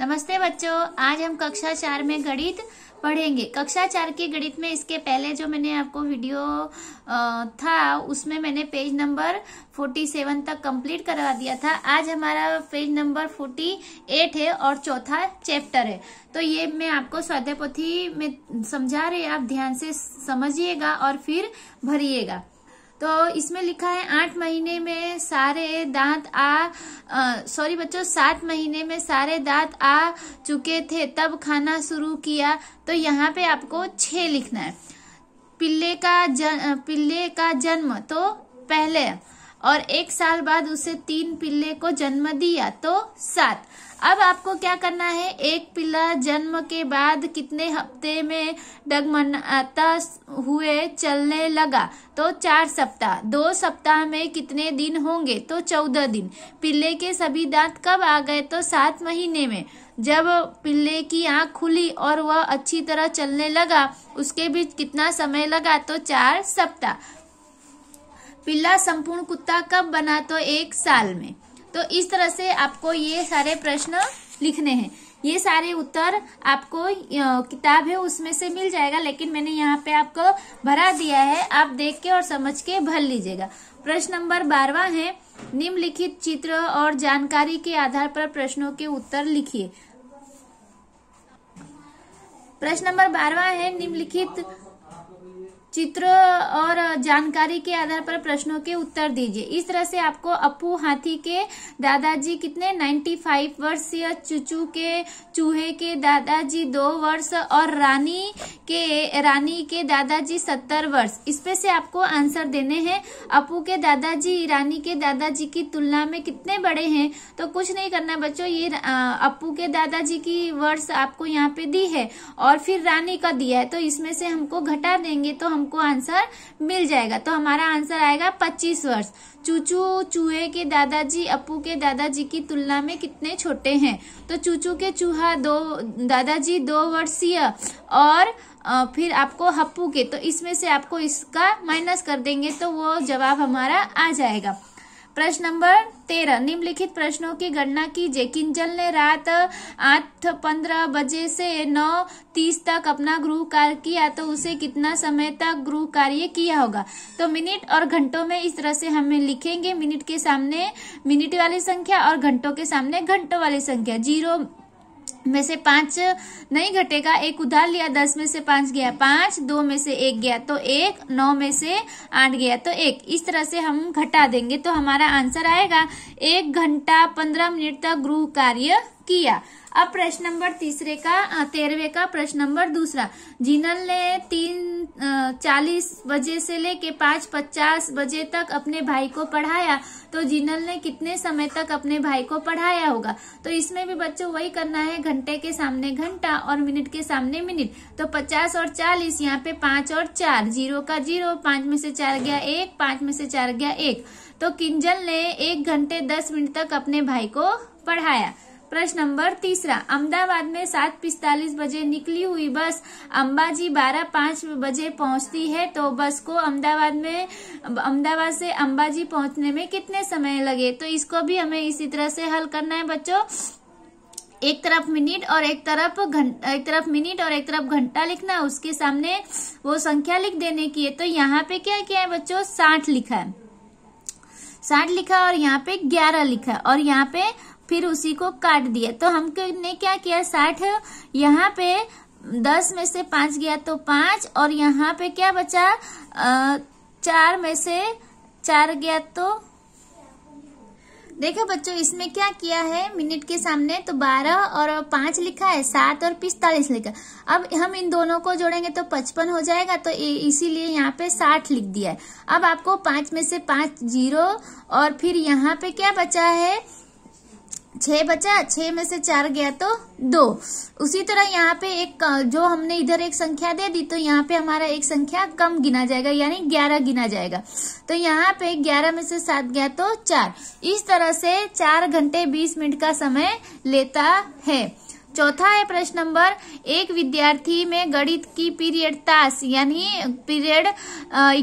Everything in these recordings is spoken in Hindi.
नमस्ते बच्चों आज हम कक्षा चार में गणित पढ़ेंगे कक्षा चार के गणित में इसके पहले जो मैंने आपको वीडियो था उसमें मैंने पेज नंबर फोर्टी सेवन तक कंप्लीट करवा दिया था आज हमारा पेज नंबर फोर्टी एट है और चौथा चैप्टर है तो ये मैं आपको स्वाध्याय में समझा रही आप ध्यान से समझिएगा और फिर भरिएगा तो इसमें लिखा है आठ महीने में सारे दांत आ सॉरी बच्चों सात महीने में सारे दांत आ चुके थे तब खाना शुरू किया तो यहाँ पे आपको छ लिखना है पिल्ले का जन पिल्ले का जन्म तो पहले और एक साल बाद उसे तीन पिल्ले को जन्म दिया तो सात अब आपको क्या करना है एक पिल्ला जन्म के बाद कितने हफ्ते में डगमनाता हुए चलने लगा तो चार सप्ताह दो सप्ताह में कितने दिन होंगे तो चौदह दिन पिल्ले के सभी दांत कब आ गए तो सात महीने में जब पिल्ले की आंख खुली और वह अच्छी तरह चलने लगा उसके बीच कितना समय लगा तो चार सप्ताह पिल्ला संपूर्ण कुत्ता कब बना तो एक साल में तो इस तरह से आपको ये सारे प्रश्न लिखने हैं ये सारे उत्तर आपको किताब है उसमें से मिल जाएगा लेकिन मैंने यहाँ पे आपको भरा दिया है आप देख के और समझ के भर लीजिएगा प्रश्न नंबर बारवा है निम्नलिखित चित्र और जानकारी के आधार पर प्रश्नों के उत्तर लिखिए प्रश्न नंबर बारवा है निम्नलिखित चित्र और जानकारी के आधार पर प्रश्नों के उत्तर दीजिए इस तरह से आपको अपू हाथी के दादाजी कितने 95 वर्षीय चुचू के चूहे के दादाजी दो वर्ष और रानी के रानी के दादाजी सत्तर वर्ष इसमें से आपको आंसर देने हैं अपू के दादाजी रानी के दादाजी की तुलना में कितने बड़े हैं तो कुछ नहीं करना बच्चों ये अपू के दादाजी की वर्ष आपको यहाँ पे दी है और फिर रानी का दिया है तो इसमें से हमको घटा देंगे तो हम हमको आंसर मिल जाएगा तो हमारा आंसर आएगा पच्चीस वर्ष चूचू चूहे के दादाजी अपू के दादाजी की तुलना में कितने छोटे हैं तो चूचू के चूहा दो दादाजी दो वर्षीय और फिर आपको हप्पू के तो इसमें से आपको इसका माइनस कर देंगे तो वो जवाब हमारा आ जाएगा प्रश्न नंबर तेरह निम्नलिखित प्रश्नों की गणना कीजिए किंजल ने रात आठ पंद्रह बजे से नौ तीस तक अपना गृह कार्य किया तो उसे कितना समय तक गृह कार्य किया होगा तो मिनट और घंटों में इस तरह से हमें लिखेंगे मिनट के सामने मिनट वाली संख्या और घंटों के सामने घंटों वाली संख्या जीरो में से पांच नहीं घटेगा एक उधार लिया दस में से पांच गया पांच दो में से एक गया तो एक नौ में से आठ गया तो एक इस तरह से हम घटा देंगे तो हमारा आंसर आएगा एक घंटा पंद्रह मिनट तक गृह कार्य किया अब प्रश्न नंबर तीसरे का तेरहवे का प्रश्न नंबर दूसरा जिनल ने तीन चालीस बजे से लेके पांच पचास बजे तक अपने भाई को पढ़ाया तो जिनल ने कितने समय तक अपने भाई को पढ़ाया होगा तो इसमें भी बच्चों वही करना है घंटे के सामने घंटा और मिनट के सामने मिनट तो पचास और चालीस यहाँ पे पांच और चार जीरो का जीरो पांच में से चार गया एक पांच में से चार गया एक तो किंजल ने एक घंटे दस मिनट तक अपने भाई को पढ़ाया प्रश्न नंबर तीसरा अहमदाबाद में सात पिस्तालीस बजे निकली हुई बस अंबाजी बारह पांच बजे पहुंचती है तो बस को अहमदाबाद में अहमदाबाद से अंबाजी पहुंचने में कितने समय लगे तो इसको भी हमें इसी तरह से हल करना है बच्चों एक तरफ मिनट और एक तरफ घंटा एक तरफ मिनट और एक तरफ घंटा लिखना उसके सामने वो संख्या लिख देने की है तो यहाँ पे क्या क्या है बच्चों साठ लिखा है साठ लिखा और यहाँ पे ग्यारह लिखा है और यहाँ पे फिर उसी को काट दिया तो हमने क्या किया साठ यहाँ पे दस में से पांच गया तो पांच और यहाँ पे क्या बचा चार में से चार गया तो देखो बच्चों इसमें क्या किया है मिनट के सामने तो बारह और पांच लिखा है सात और पिस्तालीस लिखा अब हम इन दोनों को जोड़ेंगे तो पचपन हो जाएगा तो इसीलिए यहाँ पे साठ लिख दिया है अब आपको पांच में से पांच जीरो और फिर यहाँ पे क्या बचा है छह बचा छह में से चार गया तो दो उसी तरह यहाँ पे एक जो हमने इधर एक संख्या दे दी तो यहाँ पे हमारा एक संख्या कम गिना जाएगा यानी ग्यारह गिना जाएगा तो यहाँ पे ग्यारह में से सात गया तो चार इस तरह से चार घंटे बीस मिनट का समय लेता है चौथा है प्रश्न नंबर एक विद्यार्थी में गणित की पीरियड तास यानी पीरियड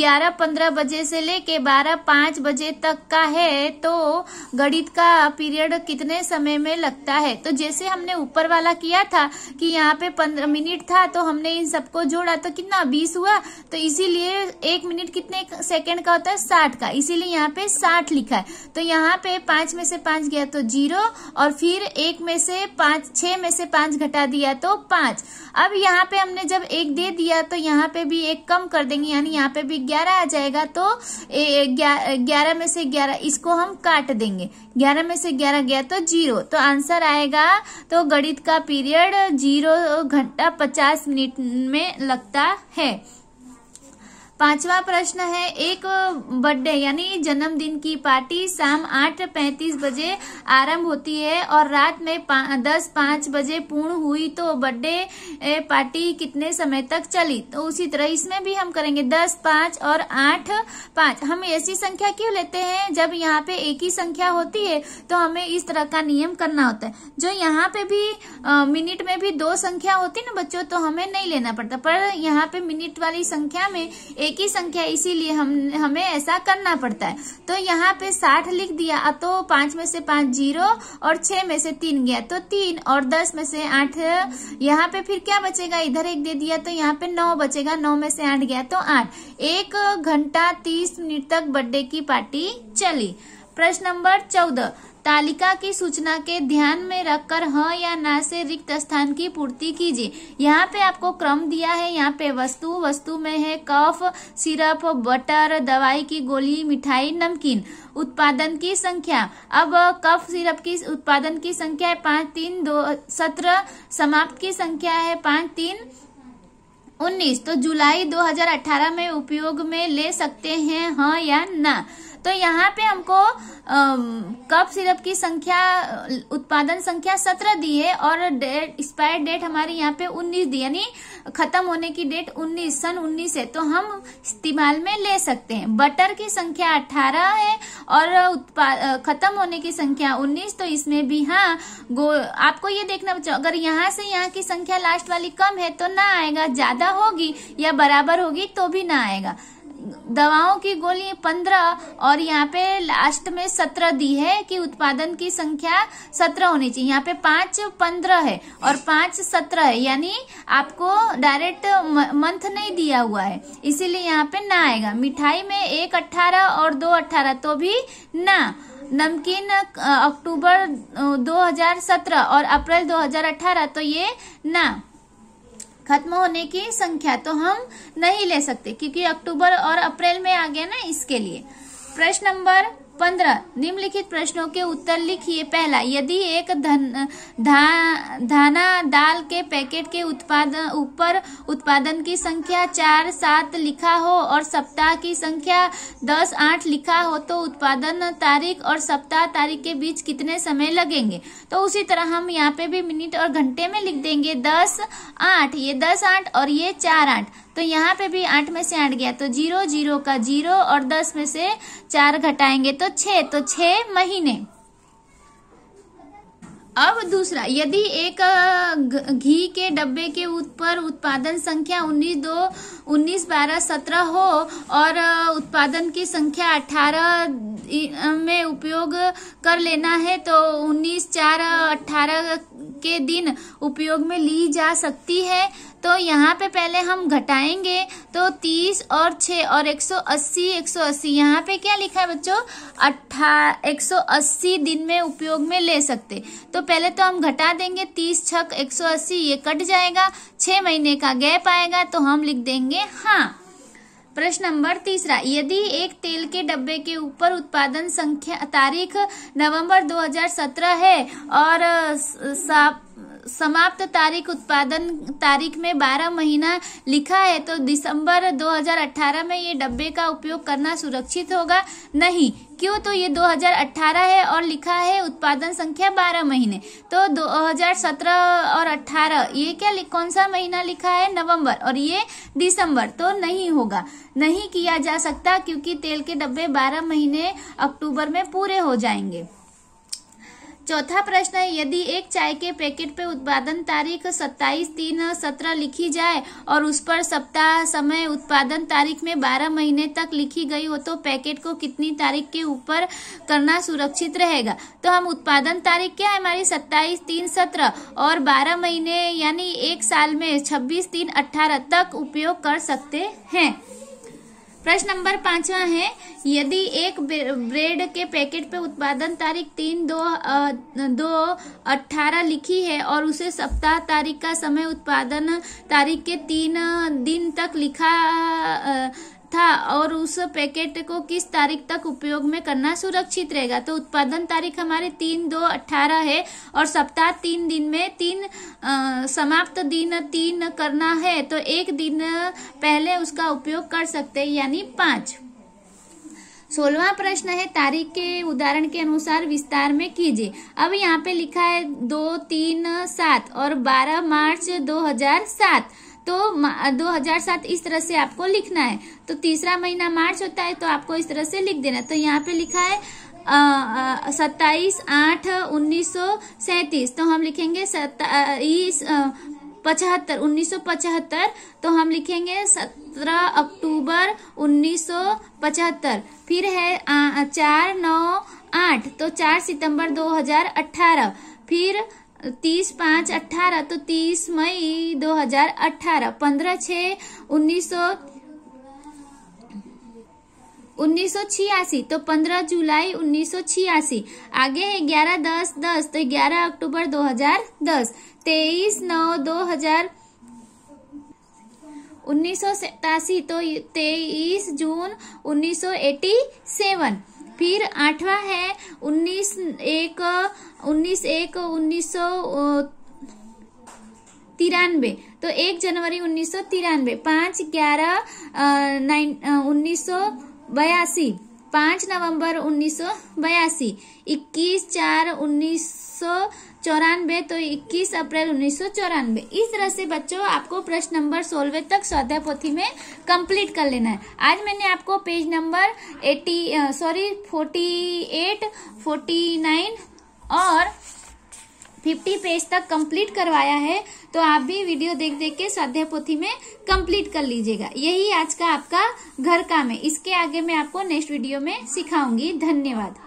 ग्यारह पंद्रह बजे से लेके बारह पांच बजे तक का है तो गणित का पीरियड कितने समय में लगता है तो जैसे हमने ऊपर वाला किया था कि यहाँ पे पंद्रह मिनट था तो हमने इन सबको जोड़ा तो कितना बीस हुआ तो इसीलिए एक मिनट कितने सेकंड का होता है साठ का इसीलिए यहाँ पे साठ लिखा है तो यहाँ पे पांच में से पांच गया तो जीरो और फिर एक में से पांच छह में से पांच घटा दिया तो पांच अब यहाँ पे हमने जब एक दे दिया तो यहाँ पे भी एक कम कर देंगे यानी यहाँ पे भी ग्यारह आ जाएगा तो ग्यारह में से ग्यारह इसको हम काट देंगे ग्यारह में से ग्यारह गया तो जीरो तो आंसर आएगा तो गणित का पीरियड जीरो घंटा पचास मिनट में लगता है पांचवा प्रश्न है एक बर्थडे यानी जन्मदिन की पार्टी शाम आठ पैंतीस बजे आरंभ होती है और रात में पा, दस पांच बजे पूर्ण हुई तो बर्थडे पार्टी कितने समय तक चली तो उसी तरह इसमें भी हम करेंगे दस पांच और आठ पांच हम ऐसी संख्या क्यों लेते हैं जब यहाँ पे एक ही संख्या होती है तो हमें इस तरह का नियम करना होता है जो यहाँ पे भी आ, मिनट में भी दो संख्या होती ना बच्चों तो हमें नहीं लेना पड़ता पर यहाँ पे मिनट वाली संख्या में एक ही संख्या इसीलिए हम हमें ऐसा करना पड़ता है तो यहाँ पे साठ लिख दिया तो पांच में से पांच जीरो और छह में से तीन गया तो तीन और दस में से आठ यहाँ पे फिर क्या बचेगा इधर एक दे दिया तो यहाँ पे नौ बचेगा नौ में से आठ गया तो आठ एक घंटा तीस मिनट तक बर्थडे की पार्टी चली प्रश्न नंबर चौदह तालिका की सूचना के ध्यान में रखकर ह हाँ या ना से रिक्त स्थान की पूर्ति कीजिए यहाँ पे आपको क्रम दिया है यहाँ पे वस्तु वस्तु में है कफ सिरप बटर दवाई की गोली मिठाई नमकीन उत्पादन की संख्या अब कफ सिरप की उत्पादन की संख्या है पाँच तीन दो सत्रह समाप्त की संख्या है पाँच तीन उन्नीस तो जुलाई 2018 में उपयोग में ले सकते हैं हाँ या ना तो यहाँ पे हमको कप सिरप की संख्या उत्पादन संख्या सत्रह दी है और डेट एक्सपायर डेट हमारी यहाँ पे उन्नीस दी यानी खत्म होने की डेट उन्नीस सन उन्नीस है तो हम इस्तेमाल में ले सकते हैं बटर की संख्या अठारह है और खत्म होने की संख्या उन्नीस तो इसमें भी हाँ गो आपको ये देखना अगर यहाँ से यहाँ की संख्या लास्ट वाली कम है तो ना आएगा ज्यादा होगी या बराबर होगी तो भी ना आएगा दवाओं की गोली पंद्रह और यहाँ पे लास्ट में सत्रह दी है कि उत्पादन की संख्या सत्रह होनी चाहिए यहाँ पे पांच पंद्रह है और पांच सत्रह है यानी आपको डायरेक्ट मंथ नहीं दिया हुआ है इसीलिए यहाँ पे ना आएगा मिठाई में एक अट्ठारह और दो अट्ठारह तो भी ना नमकीन अक्टूबर 2017 और अप्रैल 2018 तो ये ना खत्म होने की संख्या तो हम नहीं ले सकते क्योंकि अक्टूबर और अप्रैल में आ गया ना इसके लिए प्रश्न नंबर पंद्रह निम्नलिखित प्रश्नों के उत्तर लिखिए पहला यदि एक धन धा, धाना दाल के पैकेट के उत्पादन ऊपर उत्पादन की संख्या चार सात लिखा हो और सप्ताह की संख्या दस आठ लिखा हो तो उत्पादन तारीख और सप्ताह तारीख के बीच कितने समय लगेंगे तो उसी तरह हम यहाँ पे भी मिनट और घंटे में लिख देंगे दस आठ ये दस आठ और ये चार आठ तो यहाँ पे भी आठ में से आठ गया तो जीरो जीरो का जीरो और दस में से चार घटाएंगे तो छ तो छ महीने अब दूसरा यदि एक घी के डब्बे के ऊपर उत्पादन संख्या 19 दो उन्नीस बारह सत्रह हो और उत्पादन की संख्या अठारह में उपयोग कर लेना है तो उन्नीस चार अठारह के दिन उपयोग में ली जा सकती है तो यहाँ पे पहले हम घटाएंगे तो 30 और 6 और 180 180 यहाँ पे क्या लिखा है बच्चों अट्ठा 180 दिन में उपयोग में ले सकते तो पहले तो हम घटा देंगे 30 छक 180 ये कट जाएगा 6 महीने का गैप आएगा तो हम लिख देंगे हाँ प्रश्न नंबर तीसरा यदि एक तेल के डब्बे के ऊपर उत्पादन संख्या तारीख नवंबर 2017 है और साफ समाप्त तारीख उत्पादन तारीख में 12 महीना लिखा है तो दिसंबर 2018 में ये डब्बे का उपयोग करना सुरक्षित होगा नहीं क्यों तो ये 2018 है और लिखा है उत्पादन संख्या 12 महीने तो 2017 और 18 ये क्या कौन सा महीना लिखा है नवंबर और ये दिसंबर तो नहीं होगा नहीं किया जा सकता क्योंकि तेल के डब्बे 12 महीने अक्टूबर में पूरे हो जाएंगे चौथा प्रश्न है यदि एक चाय के पैकेट पे उत्पादन तारीख 27 तीन सत्रह लिखी जाए और उस पर सप्ताह समय उत्पादन तारीख में 12 महीने तक लिखी गई हो तो पैकेट को कितनी तारीख के ऊपर करना सुरक्षित रहेगा तो हम उत्पादन तारीख क्या है हमारी 27 तीन सत्रह और 12 महीने यानी एक साल में 26 तीन अट्ठारह तक उपयोग कर सकते हैं प्रश्न नंबर पांचवा है यदि एक ब्रेड के पैकेट पे उत्पादन तारीख तीन दो दो अठारह लिखी है और उसे सप्ताह तारीख का समय उत्पादन तारीख के तीन दिन तक लिखा आ, था और उस पैकेट को किस तारीख तक उपयोग में करना सुरक्षित रहेगा तो उत्पादन तारीख हमारी तीन दो अठारह है और सप्ताह तीन दिन में तीन आ, समाप्त दिन तीन करना है तो एक दिन पहले उसका उपयोग कर सकते हैं यानी पाँच सोलवा प्रश्न है तारीख के उदाहरण के अनुसार विस्तार में कीजिए अब यहाँ पे लिखा है दो तीन सात और बारह मार्च दो हजार सात तो 2007 इस तरह से आपको लिखना है तो तीसरा महीना मार्च होता है तो आपको इस तरह से लिख देना तो यहाँ पे लिखा है सत्ताईस आठ उन्नीस सौ सैतीस तो हम लिखेंगे सत्ताईस पचहत्तर उन्नीस सौ पचहत्तर तो हम लिखेंगे सत्रह अक्टूबर उन्नीस सौ पचहत्तर फिर है चार नौ आठ तो चार सितंबर दो हजार अठारह फिर तीस पाँच अठारह तो तीस मई दो हजार अठारह पंद्रह छ उन्नीस सौ उन्नीस सौ छियासी तो पंद्रह जुलाई उन्नीस सौ छियासी आगे है ग्यारह दस दस तो ग्यारह अक्टूबर दो हजार दस तेईस नौ दो हजार उन्नीस सौ सतासी तो तेईस जून उन्नीस सौ एटी सेवन फिर आठवां है उन्नीस एक उन्नीस एक उन्नीस सौ तिरानवे तो एक जनवरी उन्नीस सौ तिरानवे पाँच ग्यारह नाइन उन्नीस सौ बयासी पाँच नवंबर उन्नीस सौ बयासी इक्कीस चार उन्नीस सौ चौरानवे तो इक्कीस अप्रैल उन्नीस सौ चौरानवे इस तरह से बच्चों आपको प्रश्न नंबर सोलवे तक स्वाध्याय पोथी में कंप्लीट कर लेना है आज मैंने आपको page number eighty sorry forty eight forty nine और फिफ्टी पेज तक कंप्लीट करवाया है तो आप भी वीडियो देख देख के स्वाध्याय पोथी में कंप्लीट कर लीजिएगा यही आज का आपका घर काम है इसके आगे मैं आपको नेक्स्ट वीडियो में सिखाऊंगी धन्यवाद